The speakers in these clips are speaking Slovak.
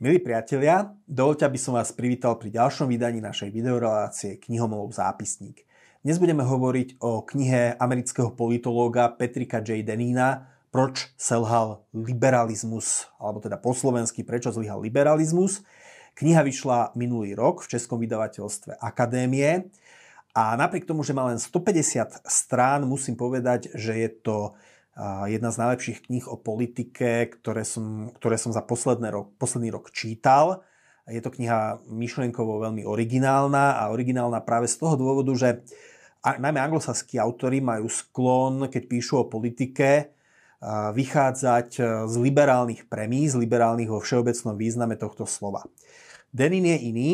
Milí priatelia, dovolte, aby som vás privítal pri ďalšom vydaní našej videorelácie Knihomolov zápisník. Dnes budeme hovoriť o knihe amerického politológa Petrika J. Denina Proč selhal liberalizmus, alebo teda po slovensky Prečo zlyhal liberalizmus. Kniha vyšla minulý rok v českom vydavateľstve Akadémie a napriek tomu, že má len 150 strán, musím povedať, že je to jedna z najlepších kníh o politike, ktoré som, ktoré som za posledný rok, posledný rok čítal. Je to kniha myšlenkovo veľmi originálna a originálna práve z toho dôvodu, že najmä anglosaskí autory majú sklon, keď píšu o politike, vychádzať e, z liberálnych premí, z liberálnych vo všeobecnom význame tohto slova. Denin je iný.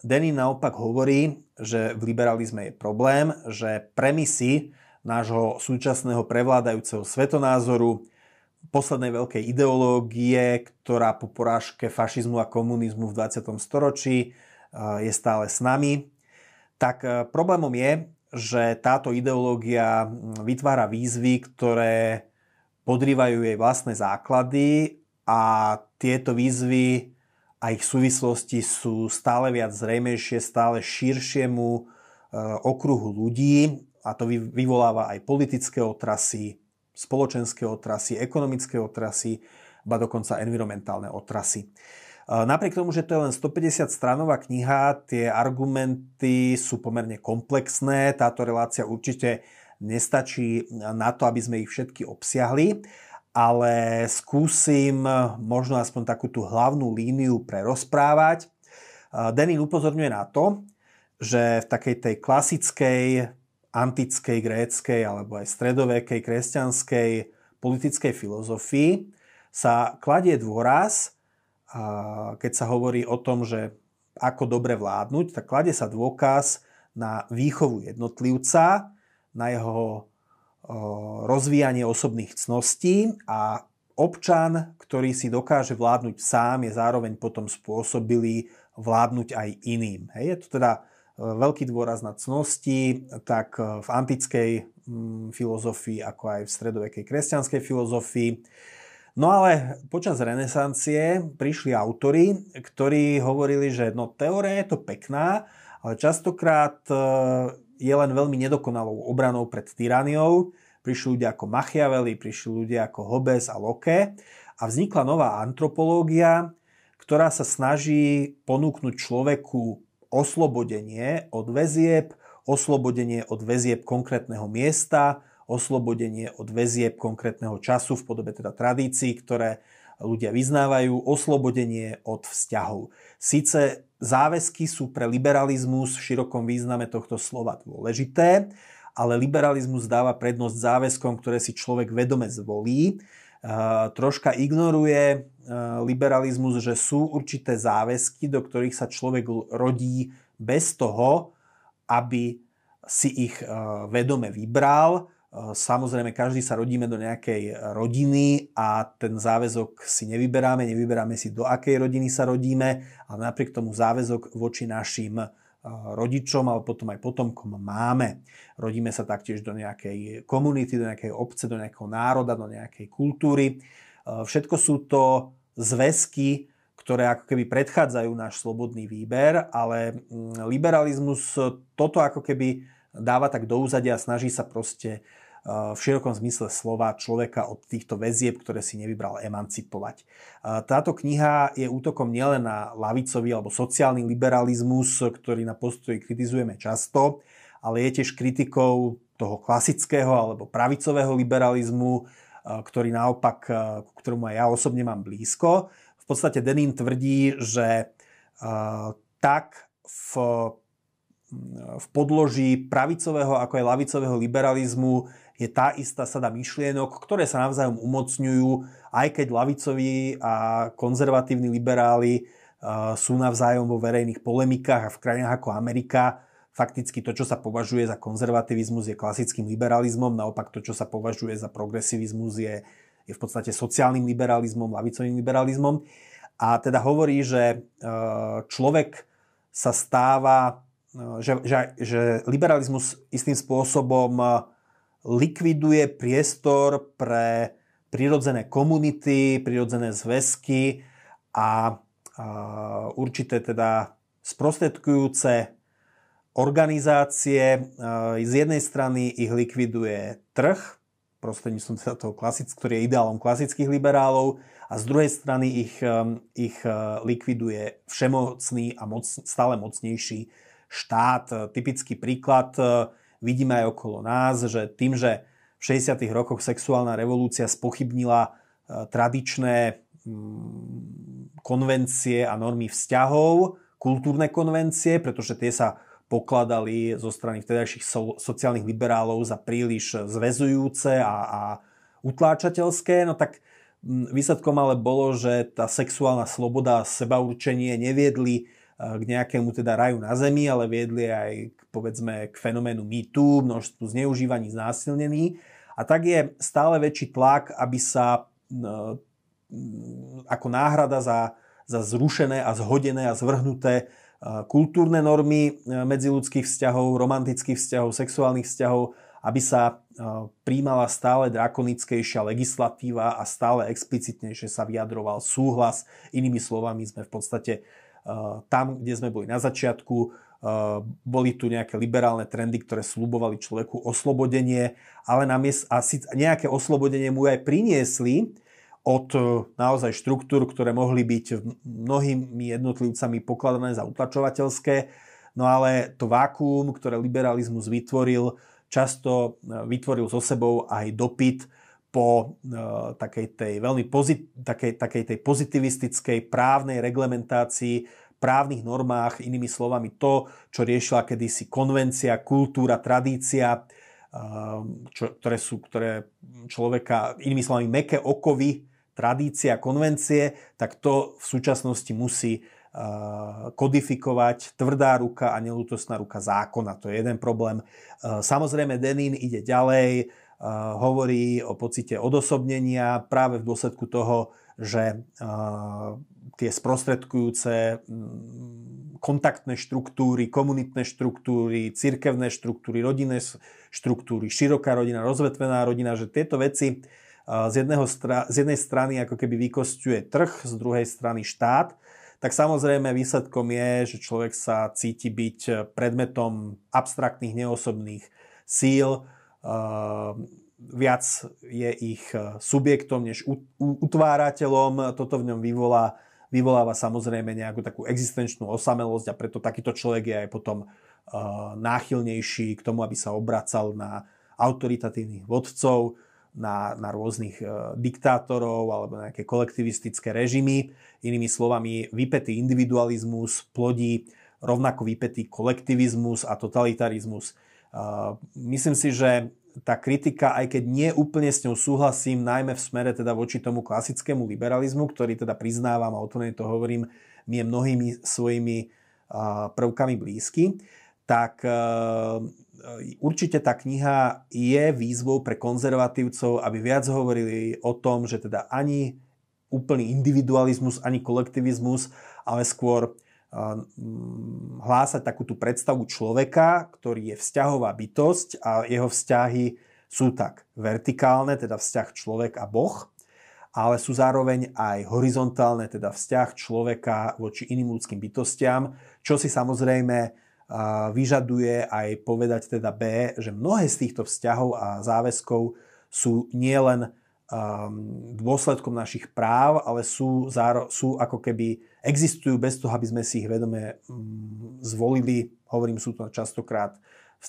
Denin naopak hovorí, že v liberalizme je problém, že premisy, nášho súčasného prevládajúceho svetonázoru, poslednej veľkej ideológie, ktorá po porážke fašizmu a komunizmu v 20. storočí e, je stále s nami. Tak e, problémom je, že táto ideológia vytvára výzvy, ktoré podrývajú jej vlastné základy a tieto výzvy a ich súvislosti sú stále viac zrejmejšie, stále širšiemu e, okruhu ľudí a to vyvoláva aj politické otrasy, spoločenské otrasy, ekonomické otrasy, ba dokonca environmentálne otrasy. E, napriek tomu, že to je len 150 stranová kniha, tie argumenty sú pomerne komplexné. Táto relácia určite nestačí na to, aby sme ich všetky obsiahli, ale skúsim možno aspoň takú tú hlavnú líniu prerozprávať. E, Denin upozorňuje na to, že v takej tej klasickej antickej, gréckej alebo aj stredovekej, kresťanskej politickej filozofii sa kladie dôraz, keď sa hovorí o tom, že ako dobre vládnuť, tak kladie sa dôkaz na výchovu jednotlivca, na jeho rozvíjanie osobných cností a občan, ktorý si dokáže vládnuť sám, je zároveň potom spôsobilý vládnuť aj iným. Hej, je to teda veľký dôraz na cnosti, tak eh, v antickej mm, filozofii, ako aj v stredovekej kresťanskej filozofii. No ale počas renesancie prišli autory, ktorí hovorili, že no, teória je to pekná, ale častokrát eh, je len veľmi nedokonalou obranou pred tyraniou. Prišli ľudia ako Machiavelli, prišli ľudia ako Hobbes a Locke a vznikla nová antropológia, ktorá sa snaží ponúknuť človeku oslobodenie od väzieb, oslobodenie od väzieb konkrétneho miesta, oslobodenie od väzieb konkrétneho času v podobe teda tradícií, ktoré ľudia vyznávajú, oslobodenie od vzťahov. Sice záväzky sú pre liberalizmus v širokom význame tohto slova dôležité, ale liberalizmus dáva prednosť záväzkom, ktoré si človek vedome zvolí troška ignoruje liberalizmus, že sú určité záväzky, do ktorých sa človek rodí bez toho, aby si ich vedome vybral. Samozrejme, každý sa rodíme do nejakej rodiny a ten záväzok si nevyberáme, nevyberáme si, do akej rodiny sa rodíme, ale napriek tomu záväzok voči našim rodičom, ale potom aj potomkom máme. Rodíme sa taktiež do nejakej komunity, do nejakej obce, do nejakého národa, do nejakej kultúry. E, všetko sú to zväzky, ktoré ako keby predchádzajú náš slobodný výber, ale mm, liberalizmus toto ako keby dáva tak do úzadia a snaží sa proste Eh, v širokom zmysle slova človeka od týchto väzieb, ktoré si nevybral emancipovať. Eh, táto kniha je útokom nielen na lavicový alebo sociálny liberalizmus, ktorý na postoji kritizujeme často, ale je tiež kritikou toho klasického alebo pravicového liberalizmu, eh, ktorý naopak, k ktorému aj ja osobne mám blízko. V podstate Denin tvrdí, že tak v, mm, v podloží pravicového ako aj lavicového liberalizmu je tá istá sada myšlienok, ktoré sa navzájom umocňujú, aj keď lavicoví a konzervatívni liberáli e, sú navzájom vo verejných polemikách a v krajinách ako Amerika fakticky to, čo sa považuje za konzervativizmus, je klasickým liberalizmom, naopak to, čo sa považuje za progresivizmus, je, je v podstate sociálnym liberalizmom, lavicovým liberalizmom. A teda hovorí, že e, človek sa stáva, e, že, že, že liberalizmus istým spôsobom likviduje priestor pre prirodzené komunity, prirodzené zväzky a určité teda sprostredkujúce organizácie. Z jednej strany ich likviduje trh, prostredníctvom teda toho klasic, ktorý je ideálom klasických liberálov, a z druhej strany ich, um, ich uh, likviduje všemocný a moc, stále mocnejší štát. Typický príklad uh, vidíme aj okolo nás, že tým, že v 60. rokoch sexuálna revolúcia spochybnila e, tradičné mm, konvencie a normy vzťahov, kultúrne konvencie, pretože tie sa pokladali zo strany vtedajších sociálnych liberálov za príliš zväzujúce a, a utláčateľské, no tak mm, výsledkom ale bolo, že tá sexuálna sloboda a sebaurčenie neviedli e, k nejakému teda raju na zemi, ale viedli aj k povedzme k fenoménu mýtu, množstvu zneužívaní, znásilnení. A tak je stále väčší tlak, aby sa ako náhrada za, za zrušené a zhodené a zvrhnuté e, kultúrne normy e, medziludských vzťahov, romantických vzťahov, sexuálnych vzťahov, aby sa e, príjmala stále drakonickejšia legislatíva a stále explicitnejšie sa vyjadroval súhlas. Inými slovami sme v podstate tam, kde sme boli na začiatku, Eh, boli tu nejaké liberálne trendy, ktoré slubovali človeku oslobodenie, ale namiest, a nejaké oslobodenie mu aj priniesli od eh, naozaj štruktúr, ktoré mohli byť mnohými jednotlivcami pokladané za utlačovateľské, no ale to vákuum, ktoré liberalizmus vytvoril, často eh, vytvoril so sebou aj dopyt po e, takej tej veľmi pozit- takej, takej tej pozitivistickej právnej reglementácii právnych normách, inými slovami to, čo riešila kedysi konvencia, kultúra, tradícia, um, čo, ktoré sú ktoré človeka, inými slovami, meké okovy, tradícia, konvencie, tak to v súčasnosti musí uh, kodifikovať tvrdá ruka a nelútostná ruka zákona. To je jeden problém. Uh, samozrejme, Denín ide ďalej, uh, hovorí o pocite odosobnenia práve v dôsledku toho, že tie sprostredkujúce mm, kontaktné štruktúry, komunitné štruktúry, cirkevné štruktúry, rodinné štruktúry, široká rodina, rozvetvená rodina, že tieto veci z, jedného z jednej strany ako keby vykostuje trh, z druhej strany štát, tak samozrejme výsledkom je, že človek sa cíti byť predmetom abstraktných, neosobných síl, viac je ich subjektom než utvárateľom. Toto v ňom vyvolá vyvoláva samozrejme nejakú takú existenčnú osamelosť a preto takýto človek je aj potom eh, náchylnejší k tomu, aby sa obracal na autoritatívnych vodcov, na, na rôznych eh, diktátorov alebo nejaké kolektivistické režimy. Inými slovami, vypetý individualizmus plodí rovnako vypetý kolektivizmus a totalitarizmus. Eh, myslím si, že tá kritika, aj keď nie úplne s ňou súhlasím, najmä v smere teda voči tomu klasickému liberalizmu, ktorý teda priznávam a otvorene to hovorím, mi je mnohými svojimi prvkami blízky, tak e, e, určite tá kniha je výzvou pre konzervatívcov, aby viac hovorili o tom, že teda ani úplný individualizmus, ani kolektivizmus, ale skôr Mm, hlásať takú tú predstavu človeka, ktorý je vzťahová bytosť a jeho vzťahy sú tak vertikálne, teda vzťah človek a Boh, ale sú zároveň aj horizontálne, teda vzťah človeka voči iným ľudským bytostiam, čo si samozrejme vyžaduje aj povedať teda B, že mnohé z týchto vzťahov a záväzkov sú nielen Um, dôsledkom našich práv, ale sú, sú ako keby existujú bez toho, aby sme si ich vedome mm, zvolili. Hovorím, sú to častokrát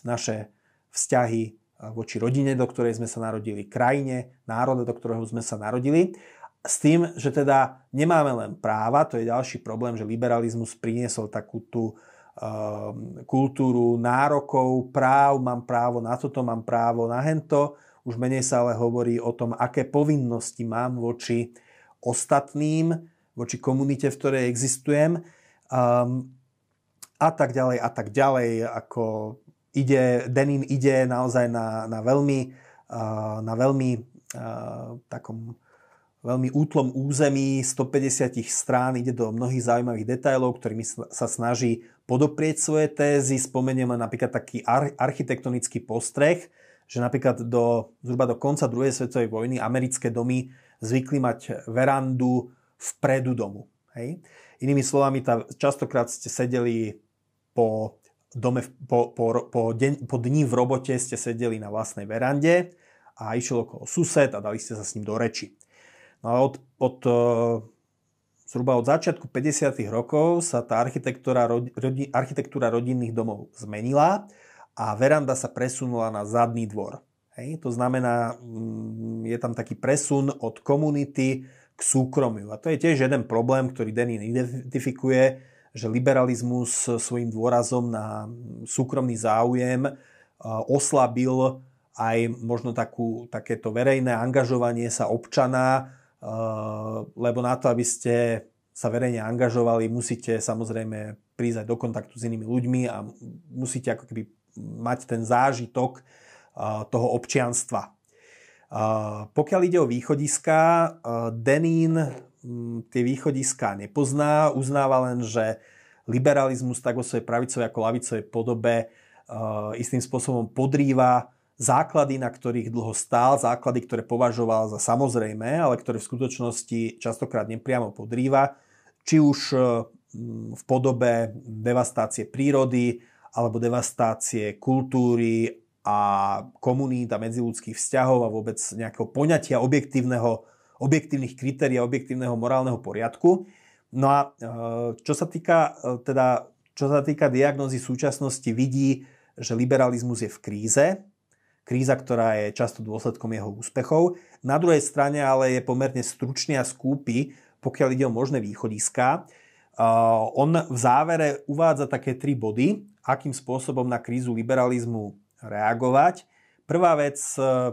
naše vzťahy uh, voči rodine, do ktorej sme sa narodili, krajine, národe, do ktorého sme sa narodili. S tým, že teda nemáme len práva, to je ďalší problém, že liberalizmus priniesol takú tú um, kultúru nárokov, práv, mám právo na toto, mám právo na hento už menej sa ale hovorí o tom, aké povinnosti mám voči ostatným, voči komunite, v ktorej existujem um, a tak ďalej a tak ďalej. Ako ide, Denin ide naozaj na, na veľmi, uh, na veľmi uh, takom veľmi útlom území 150 strán, ide do mnohých zaujímavých detajlov, ktorými sa snaží podoprieť svoje tézy. Spomeniem napríklad taký architektonický postreh, že napríklad do, zhruba do konca druhej svetovej vojny americké domy zvykli mať verandu vpredu domu. Hej? Inými slovami, tá, častokrát ste sedeli po dome, po, po, po, deň, po dni v robote ste sedeli na vlastnej verande a išiel okolo sused a dali ste sa s ním do reči. No ale od, od e, zhruba od začiatku 50. rokov sa tá architektúra, rodi, architektúra rodinných domov zmenila a veranda sa presunula na zadný dvor. Hej? To znamená, mm, je tam taký presun od komunity k súkromiu. A to je tiež jeden problém, ktorý Denin identifikuje, že liberalizmus svojim dôrazom na súkromný záujem e, oslabil aj možno takú, takéto verejné angažovanie sa občana, e, lebo na to, aby ste sa verejne angažovali, musíte samozrejme prísť aj do kontaktu s inými ľuďmi a musíte ako keby mať ten zážitok uh, toho občianstva. Uh, pokiaľ ide o východiska, uh, Denín mm, tie východiska nepozná, uznáva len, že liberalizmus tak vo svojej pravicovej ako lavicovej podobe istým spôsobom podrýva základy, na ktorých dlho stál, základy, ktoré považoval za samozrejme, ale ktoré v skutočnosti častokrát nepriamo podrýva, či už mm, v podobe devastácie prírody, alebo devastácie kultúry a komunít a medziludských vzťahov a vôbec nejakého poňatia objektívneho, objektívnych kritérií a objektívneho morálneho poriadku. No a e, čo sa týka, e, teda, čo sa týka diagnozy súčasnosti, vidí, že liberalizmus je v kríze, kríza, ktorá je často dôsledkom jeho úspechov. Na druhej strane ale je pomerne stručný a skúpy, pokiaľ ide o možné východiská. Uh, on v závere uvádza také tri body, akým spôsobom na krízu liberalizmu reagovať. Prvá vec uh,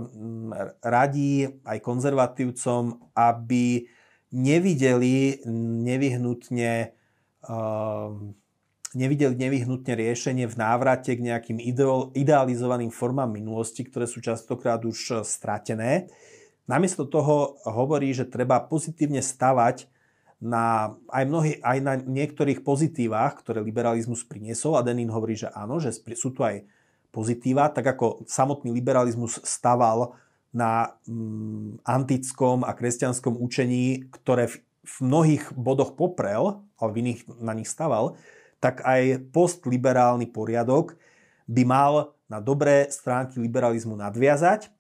radí aj konzervatívcom, aby nevideli nevyhnutne uh, nevideli nevyhnutne riešenie v návrate k nejakým idealizovaným formám minulosti, ktoré sú častokrát už stratené. Namiesto toho hovorí, že treba pozitívne stavať na aj, mnohý, aj na niektorých pozitívach, ktoré liberalizmus priniesol a Denin hovorí, že áno, že sú tu aj pozitíva, tak ako samotný liberalizmus staval na mm, antickom a kresťanskom učení, ktoré v, v mnohých bodoch poprel, ale v iných na nich staval, tak aj postliberálny poriadok by mal na dobré stránky liberalizmu nadviazať.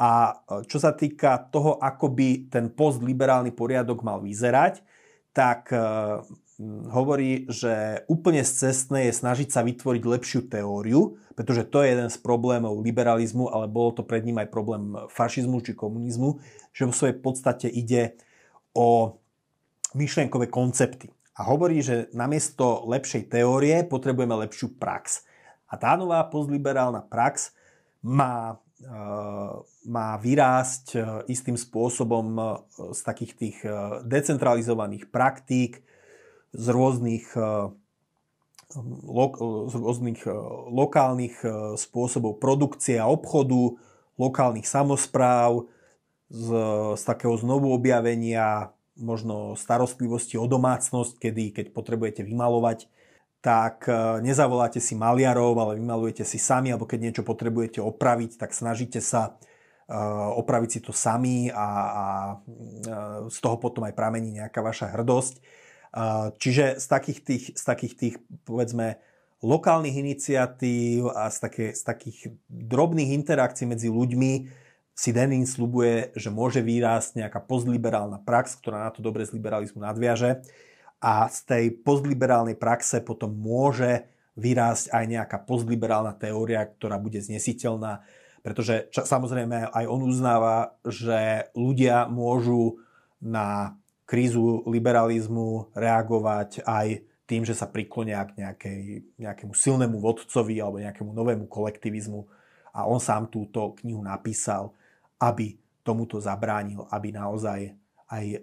A e, čo sa týka toho, ako by ten postliberálny poriadok mal vyzerať, tak eh, hovorí, že úplne cestné je snažiť sa vytvoriť lepšiu teóriu, pretože to je jeden z problémov liberalizmu, ale bolo to pred ním aj problém fašizmu či komunizmu, že v svojej podstate ide o myšlienkové koncepty. A hovorí, že namiesto lepšej teórie potrebujeme lepšiu prax. A tá nová postliberálna prax má Eh, má vyrásť eh, istým spôsobom eh, z takých tých decentralizovaných praktík, z rôznych, z rôznych lokálnych spôsobov produkcie a obchodu, lokálnych samozpráv, z, z takého znovu objavenia možno starostlivosti o domácnosť, kedy, keď potrebujete vymalovať tak e, nezavoláte si maliarov, ale vymalujete si sami, alebo keď niečo potrebujete opraviť, tak snažíte sa e, opraviť si to sami a, a e, z toho potom aj pramení nejaká vaša hrdosť. Čiže z takých tých, z takých tých povedzme, lokálnych iniciatív a z, také, z takých drobných interakcií medzi ľuďmi si Denin slubuje, že môže vyrásť nejaká postliberálna prax, ktorá na to dobre z liberalizmu nadviaže. Uh, a z tej postliberálnej praxe potom môže vyrásť aj nejaká postliberálna teória, ktorá bude znesiteľná, pretože ča, samozrejme aj on uznáva, že ľudia môžu na krízu liberalizmu reagovať aj tým, že sa priklonia k nejakej, nejakému silnému vodcovi alebo nejakému novému kolektivizmu. A on sám túto knihu napísal, aby tomuto zabránil, aby naozaj aj e,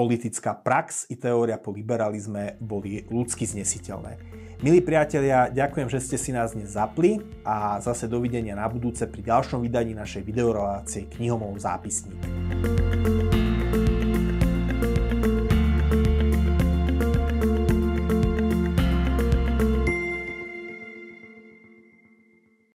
politická prax i teória po liberalizme boli ľudsky znesiteľné. Milí priatelia, ďakujem, že ste si nás dnes zapli a zase dovidenia na budúce pri ďalšom vydaní našej videorelácie knihomov zápisník.